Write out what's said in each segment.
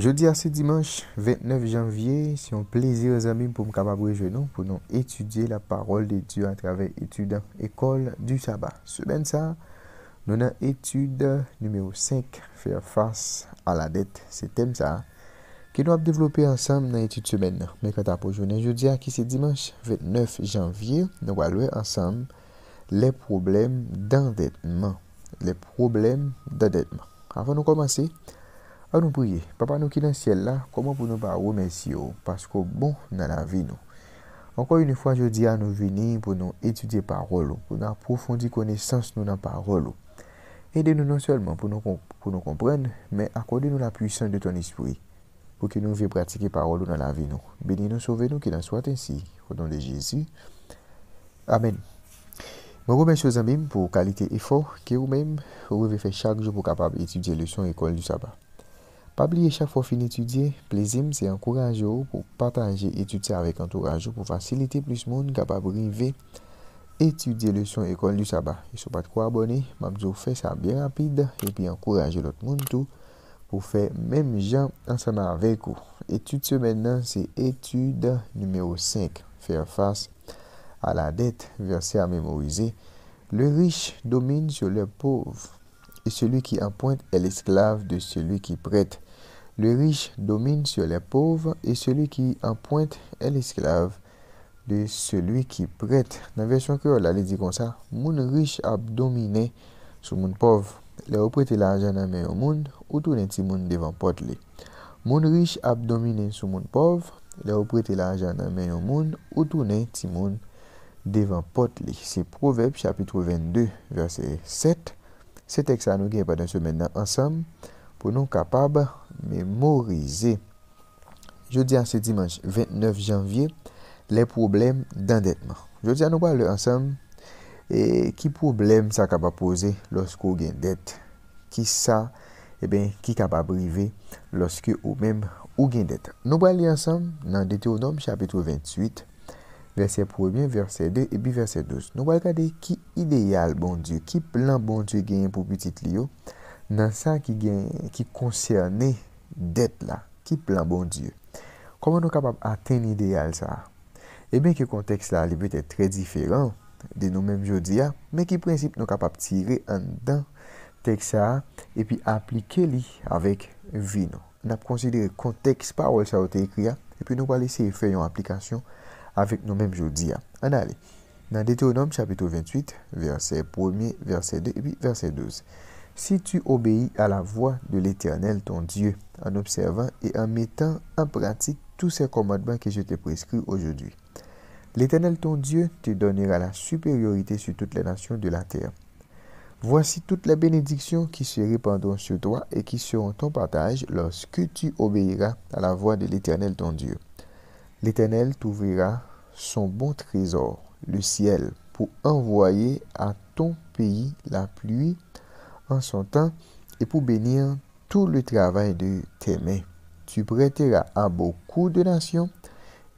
Je di non? a se dimanche 29 janvye, si yon plesir e zami pou m kapabou e jwenon, pou nou etudye la parol de Diyo a travè etude ekol du Saba. Se ben sa, nou nan etude numèro 5, Fèr fars a la det, se tem sa, ki nou ap devlopè ansam nan etude semen. Men kata pou jounen, je di a ki se dimanche 29 janvye, nou walwe ansam le probleme d'andetman. Le probleme d'andetman. Afan nou komanse, On nous papa nous qui dans le ciel comment pour nous pas remercier oh, parce que bon dans la vie. nous une une je dis à nous venir pour nous étudier étudier pour oh, pour nous approfondir nous dans parole. parole. Oh. nous nous non seulement pour nous comprendre, mais accordez nous la puissance de ton esprit pour que nous puissions pratiquer parole dans la vie. nous. Bénis nous sauvez nous qui en soit ainsi au nom de Jésus. Amen. Je remercie aux amis pour qualité et effort que vous-même vous avez fait chaque jour pour capable étudier le son école du sabbat fois fois fois fwa fin plaisir, c'est encourager pour ou pour partager étudier pour plus entourage pour faciliter plus monde capable et étudier leçon école du saba. pas quoi abonner, kwa abone, vous faites ça bien rapide puis encourager l'autre monde tout tout pour faire même gens ensemble avec tout ce maintenant, c'est étude numéro 5, Faire face à la dette versée à mémoriser. Le riche domine sur le pauvre et celui qui empointe est l'esclave de celui qui prête. Le riche domine sou le povre, e celui ki anpointe el esklave de celui ki prete. Nan versyon kreol, la li di kon sa, Moun riche ap domine sou moun povre, le oprete la janan men yo moun, ou toune ti moun devan pot li. Moun riche ap domine sou moun povre, le oprete la janan men yo moun, ou toune ti moun devan pot li. Si prouveb chapitrou 22, verset 7, se tek sa nou gen pa dan sou men nan ansam, pou nou kapab... Memorize Je di an se dimanche 29 janvye Le probleme d'andetman Je di an nou ba le ansam Ki probleme sa ka pa pose Lorskou gen det Ki sa e eh ben ki ka pa brive Lorskou ou men ou gen det Nou ba le ansam nan dete o nom Chapitou 28 Verset 1, verset 2, epi verset 12 Nou ba le kade ki ideal bon die Ki plan bon die gen pou pitit li yo Nan sa ki gen Ki konserne det la, ki plan bon die. Koman nou kapap aten ide al sa a? E ben ki konteks la li bete tre diferan de nou menm jodi a, men ki prinsip nou kapap tire an dan tek sa a e pi aplike li avik vi nou. Nap konsidere konteks parol sa wote ekria, e pi nou palise feyon aplikasyon avik nou menm jodi a. An ale, nan dete ou nom, chapito 28, verset 1, verset 2, e pi verset 12. si tu obéis à la voix de l'Éternel ton Dieu en observant et en mettant en pratique tous ces commandements que je te prescris aujourd'hui. L'Éternel ton Dieu te donnera la supériorité sur toutes les nations de la terre. Voici toutes les bénédictions qui se répandront sur toi et qui seront ton partage lorsque tu obéiras à la voix de l'Éternel ton Dieu. L'Éternel t'ouvrira son bon trésor, le ciel, pour envoyer à ton pays la pluie an son tan, e pou benir tout le travay de te men. Tu pretera non. a bokou de nasyon,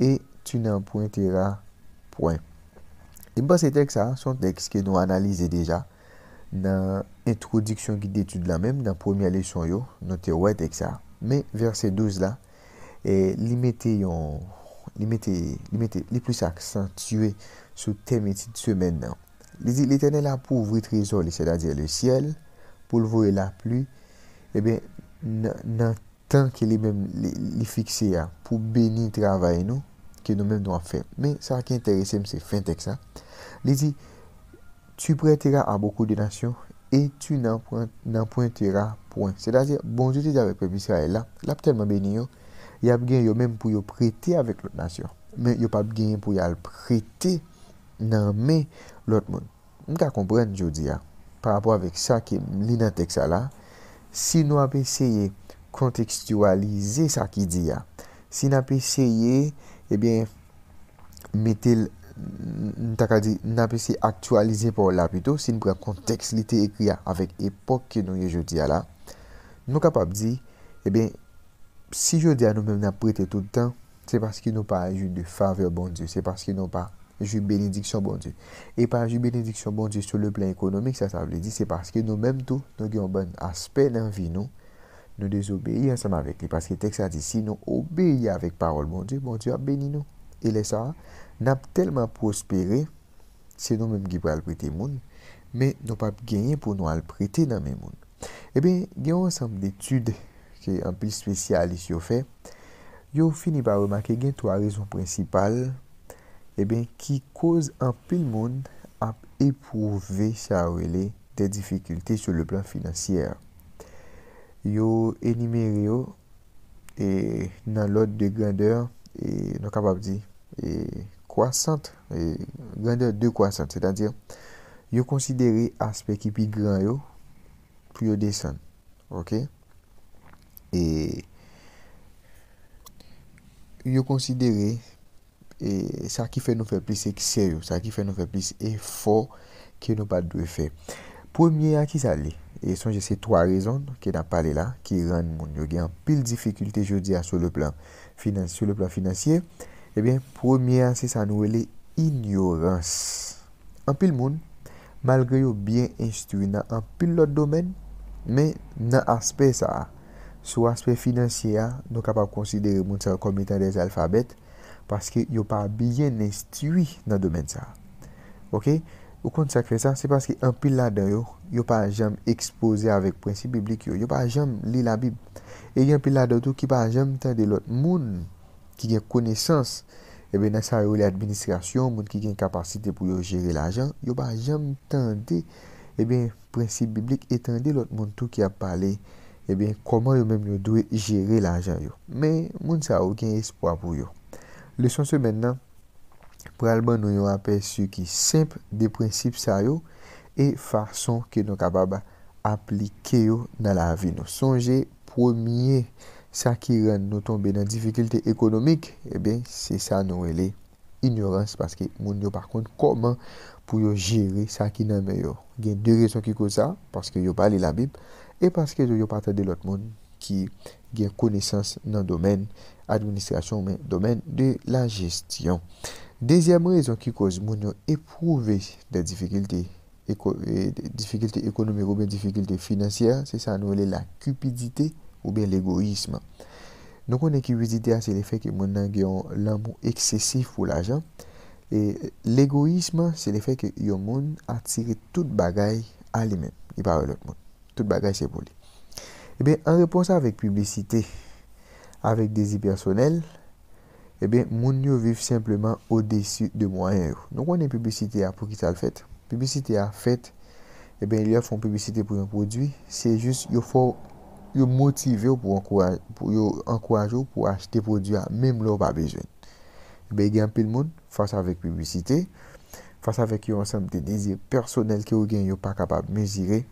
e tu nan pointera pouen. E bas etek sa, son teks ke nou analize deja, nan introdiksyon ki detu lan men, nan pwemya lesyon yo, nan te wè etek sa, men verset 12 la, e li meteyon, li metey, li plus akcentywe sou temeti de semen nan. Li tenen la pouvri trezol, se da dir le siel, pou l vore la pli, e ben nan tanke li fixe ya, pou beni travay nou, ki nou men nou a fe. Men sa ki enterese mse fentek sa, li di, tu pretera bon a boko de nasyon, e tu nan pointera poin. Se da zi, bon, jodi di avek pe misra e la, la ptelman beni yo, ya bgen yo men pou yo prete avek lot nasyon, men yo pa bgen yo pou yo al prete, nan men lot mon. Mka kompren jodi ya, Par apwa vek sa ki li nan tek sa la, si nou ap eseye kontekstualize sa ki di ya, si nan ap eseye, ebyen, eh metel, nan ap eseye aktualize pou la pwito, si nou pre kontekst li te ekri ya avek epok ki nou ye jodi ya la, nou kapap di, ebyen, eh si jodi ya nou men ap prete toutan, se paski nou pa ajou de fave bon di, se paski nou pa. Jou benedik son bon di. E pa jou benedik son bon di sou le plan ekonomik, sa sa vle di, se paske nou menm tou, nou gen bon aspe nan vi nou, nou de sou beyi ansam avek. E paske tek sa di, si nou obeyi avek parol bon di, bon di ap beni nou. E lesa, nap telman prospere, se nou menm ki pou alprete moun, men nou pap genye pou nou alprete nan menm moun. Eh e ben, gen ansam detude, ki anpi spesyalis yo fe, yo fini pa remake gen tou a rezon prensipal e eh ben ki koz apil moun ap epouve sa wele de difikilite sou le plan finansyer. Yo enimere yo nan lot de gandeur, nan kapap di, kwasant, gandeur de kwasant, se dan dir, yo konsidere aspek ki pi gran yo, pou yo desen. Ok? Yo konsidere, E sa ki fè nou fè plis ek seryo, sa ki fè nou fè plis e fò kè nou pa dwe fè. Premier an ki sa li, e son jese 3 rezon ki nan pale la, ki ren moun yo gen an pil difikultè jodi a sou le plan financier, e ben premier an se sa nou e li ignorans. An pil moun, malgre yo byen institwi nan an pil lot domen, men nan aspe sa a. Sou aspe financier a, nou kapap konsidere moun sa komitè des alfabet, Paske yo pa biyen estiwi nan domen sa. Ok? Ou kont sa kre sa, se paske an pil la den yo, yo pa jem ekspose avèk prensip biblik yo. Yo pa jem li la bib. E gen pil la den yo ki pa jem tende lot moun ki gen konesans, e ben nasa yo li administrasyon, moun ki gen kapasite pou yo jere la jen, yo pa jem tende, e ben prensip biblik, etende lot moun tou ki ap pale, e ben koman yo menm yo dwe jere la jen yo. Men moun sa ou gen espoa pou yo. Le son se men nan, pralman nou yon apersu ki semp de prinsip sa yo e fason ki nou kababa aplike yo nan la avi nou. Sonje, pwemye, sa ki ren nou tombe nan difikulte ekonomik, e ben, se sa nou ele ignorans, paske moun yo par kont koman pou yo jere sa ki nan me yo. Gen de rezon ki kosa, paske yo pali la bib, e paske yo yo pata de lot moun ki gen konesans nan domen administrasyon ou men domen de la gestyon. Dezyanm rezon ki koz moun yo eprouve de difikilte e, ekonome ou ben difikilte financier, se sa nou le la cupidite ou ben egoisme. Nou konen kivisite a se le fe ki moun nan geyon lan moun eksesif ou la jan. E legoisme se le fe ki yo moun atire tout bagay a li men. Tout bagay se boli. E en reponsa avek publicite avèk dezi personel, moun yo viv simplement o desi de mwanyen yo. Nou konen publicite a pou ki tal fèt. Publicite a fèt, yo fon publicite pou yon prodwi, se jist yo fò, yo motive yo pou yo ankwaj yo pou achete prodwi a mèm lò pa bejwen. Be yon pil moun, fòs avèk publicite, fòs avèk yon samte dezi personel ki yo gen yo pa kapab mezire,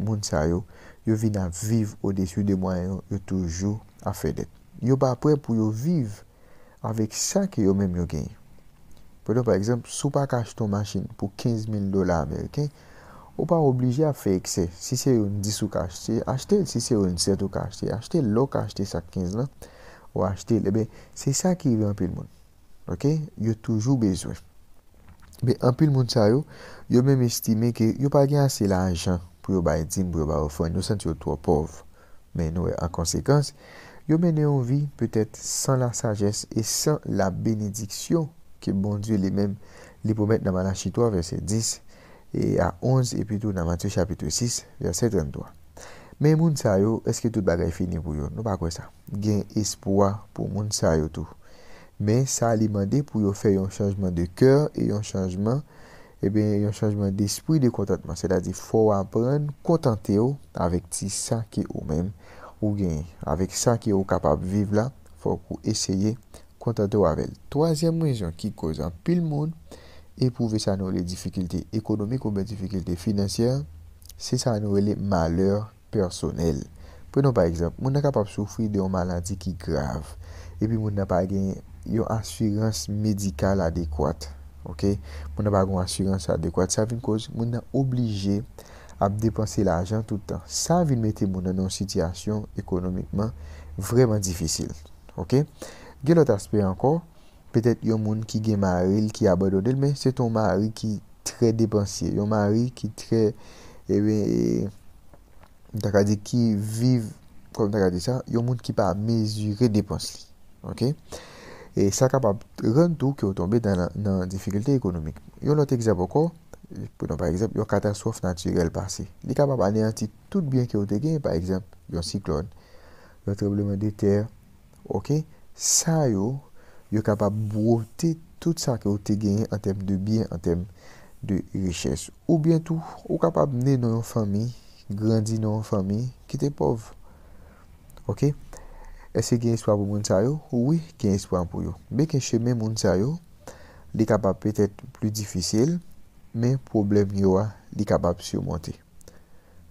moun sa yo, yo vin a viv o desi de mwanyen yo toujou a fè det. yo pa prè pou yo viv avèk sa ki yo mèm yo genye pwede, par exemple, sou pa kache ton machin pou 15000 dolar amerikè yo pa oblige a fè ekse si se yo n disou kache, si achte si se yo n setou kache, si achte lo kache te sa 15000, ou achte ebe, eh se sa ki yo anpil moun ok, yo toujou bezwen be, anpil moun sa yo yo mèm estime ki yo pa genye se la anjan pou yo baye din, pou yo baye ou fwen, nou sent yo to pov men nou e an konsekans, Yo mène yon vi, pètèt, san la sagesse e san la benediksyon ki bon Diyo lè mèm lè pou mèt nan manachitwa versè 10 e a 11 epitou nan Matye chapitou 6 versè 33. Mè moun sa yo, eske tout bagay fini pou yo, nou pa kwen sa, gen espoa pou moun sa yo tou. Mè sa li mède pou yo fè yon chanjman de kèr e yon chanjman e bè yon chanjman de spri de kontantman. Sè da di fò wè apren kontantè yo avèk ti sa ki ou mèm Ou gen, avek sa ki ou kapab vive la, fòk ou esye, konta do avèl. Toazèm mwenjon ki kozan pil moun, epouve sa nou le difikilite ekonomik ou be difikilite financier, se sa nou le malèr personel. Prenon par exemple, moun nan kapab soufri de yon maladi ki grav. E pi moun nan pa gen yon asyranse medikal adekwate. Ok, moun nan pa gen yon asyranse adekwate. ap depanse la ajan tout an. Sa vil mette moun nan nan sityasyon ekonomikman vreman difisil. Ok? Genot aspe anko, petet yon moun ki gen maari l ki abadode l, men se ton maari ki tre depanse. Yon maari ki tre, ewe, takade ki viv, kon takade sa, yon moun ki pa mesure depanse. Ok? E sa kapab ren tou ki ou tombe nan difikulte ekonomik. Yon not ekzab okon, pounan par ekzab, yon katasof naturel pase. Li kapab aneyanti tout biyen ki ou te genye, par ekzab, yon siklon, yon trebleman de ter, ok? Sa yo, yo kapab brote tout sa ki ou te genye an tem de biyen, an tem de reches. Ou bientou, ou kapab mnen nou yon fami, grandi nou yon fami, ki te pov, ok? Ese gen ispwa pou moun sa yo, oui gen ispwa pou yo. Bek en cheme moun sa yo, li kapap petet plus difisil, men problem yo a, li kapap sou monti.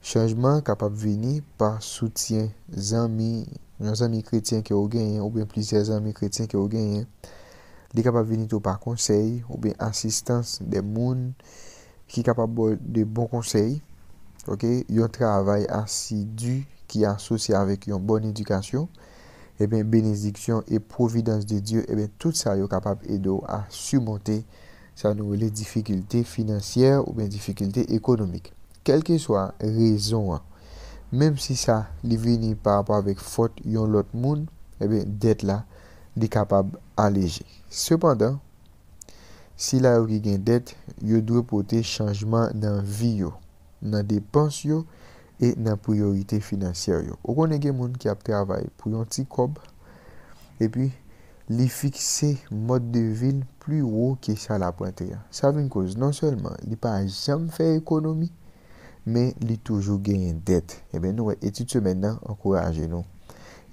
Chanjman kapap veni pa soutyen zami, nan zami kretyen ki ou genyen, ou ben plisye zami kretyen ki ou genyen, li kapap veni tou pa konsey, ou ben asistans de moun ki kapap bol de bon konsey, ok? Yon travay asidu ki asosi avik yon bon edukasyon, e eh ben benediksyon e providans de Diyo, e eh ben tout sa yo kapab edo a submonte sa nouveli difikilite financier ou ben difikilite ekonomik. Kelke swa rezon an, menm si sa li vini par parvek fote yon lot moun, e eh ben det la li kapab aleje. Sepandan, si la yo ki gen det, yo dwe pote chanjman nan vi yo, nan depans yo, e nan priorite financier yo. O kon e gen moun ki ap te avay pou yon ti kob, e pi li fikse mod de vil pli ou ki sa la pointe ya. Sa ven kouz, non selman, li pa jam fe ekonomi, men li toujou gen det. E ben nou e eti tse menan, an kouraje nou.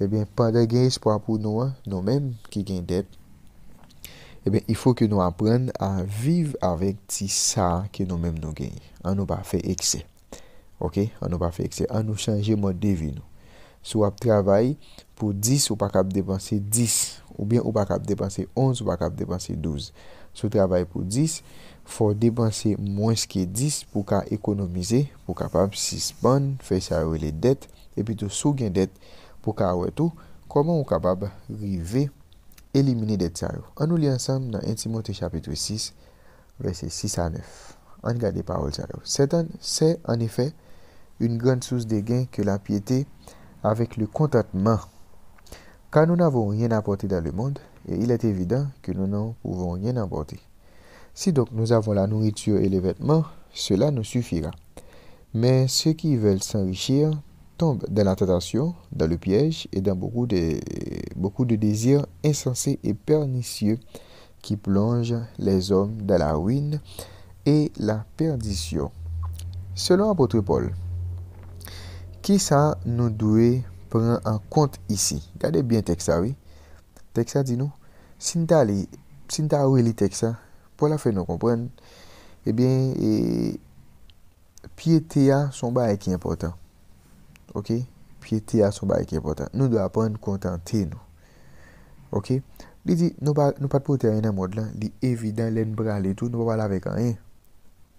E ben pa de gen espwa pou nou an, nou menm ki gen det, e ben ifo ke nou apren a viv avik ti sa ki nou menm nou gen, an nou pa fe ekse. an ou pa fe ekse, an ou chanje moun devin nou. Sou ap travay pou 10 ou pa kap depanse 10 ou bien ou pa kap depanse 11 ou pa kap depanse 12. Sou travay pou 10, fò depanse mouns ke 10 pou ka ekonomize pou kapap sispon, fe sarou le det, epi tou sou gen det pou ka wè tou, koman ou kapap rive elimine det sarou. An ou li ansam nan Intimote chapitre 6 vese 6 a 9. An gade parol sarou. Se an ife une grande source de gain que la piété avec le contentement. Car nous n'avons rien apporté dans le monde, et il est évident que nous n'en pouvons rien apporter. Si donc nous avons la nourriture et les vêtements, cela nous suffira. Mais ceux qui veulent s'enrichir tombent dans la tentation, dans le piège et dans beaucoup de, beaucoup de désirs insensés et pernicieux qui plongent les hommes dans la ruine et la perdition. Selon Apôtre Paul, Ki sa nou dwe pran an kont isi? Gade bien teksa we. Teksa di nou. Sinta ou e li teksa. Pol la fe nou kompren. Ebyen. Pye teya son ba e ki impotant. Ok. Pye teya son ba e ki impotant. Nou dwa pran kontante nou. Ok. Li di nou pat pote a yon an mod lan. Li evidan len pran li tou. Nou pa pala vek an yon.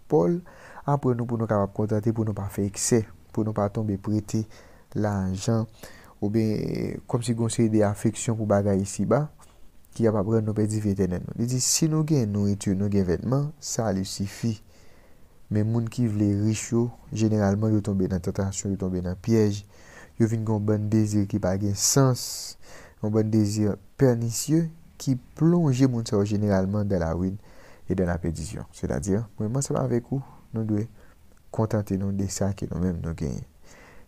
Pol. An pre nou pou nou kapap kontante pou nou pa fe ekse. Ok. pou nou pa tombe prete la anjan, ou ben, kom si gonsi de afeksyon pou bagay isi ba, ki ya pa bre nou pe di vitenen nou. Di di, si nou gen nouritur, nou gen vetman, sa li sifi, men moun ki vle rish yo, generalman yo tombe nan tentasyon, yo tombe nan pyej, yo vin goun bon dezir ki pa gen sens, goun bon dezir pernisye, ki plonje moun sewa generalman de la win, e de la pedisyon. Se da dir, moun sewa avek ou, nou dwe, kontante nou de sa ki nou mèm nou genye.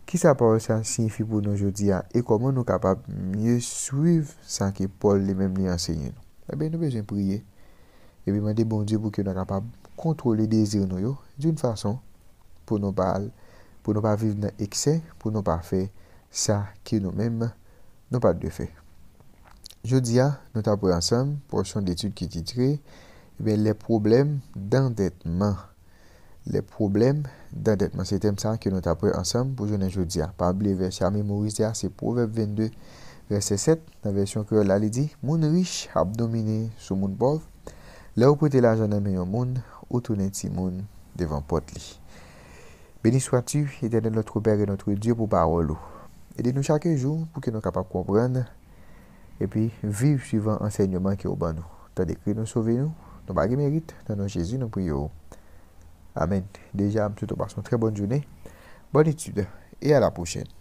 Ki sa pa wè sa sinfi pou nou jodi ya, e koman nou kapap myè suiv sa ki Paul li mèm li ansegne nou? E eh bè nou bejen priye, e bè mwen de bon di pou ki nou kapap kontrole dezir nou yo, d'youn fason pou nou pa al, pou nou pa viv nan ekse, pou nou pa fè sa ki nou mèm nou pa de fè. Jodi ya, nou tap wè ansem, porsyon detud ki titre, e eh bè le problem d'andetman, Le probleme dan detman se tem sa ki nou tapre ansam pou jounen joudia. Pabli versi ame morizia se proverb 22 versi 7 nan versiyon ki yo la li di. Moun rish abdomine sou moun bov, le ou pwete la janan menyon moun, ou tounen ti moun devan pot li. Beni swa ti, edene notre berre notre diyo pou parolou. Ede nou chake joun pou ki nou kapap komprenne, epi viv suivant ensegnoman ki ou ban nou. Tande kri nou sove nou, nou bagi merit, nan nou jezi nou priyo ou. Amen. Déjà, M. une très bonne journée, bonne étude et à la prochaine.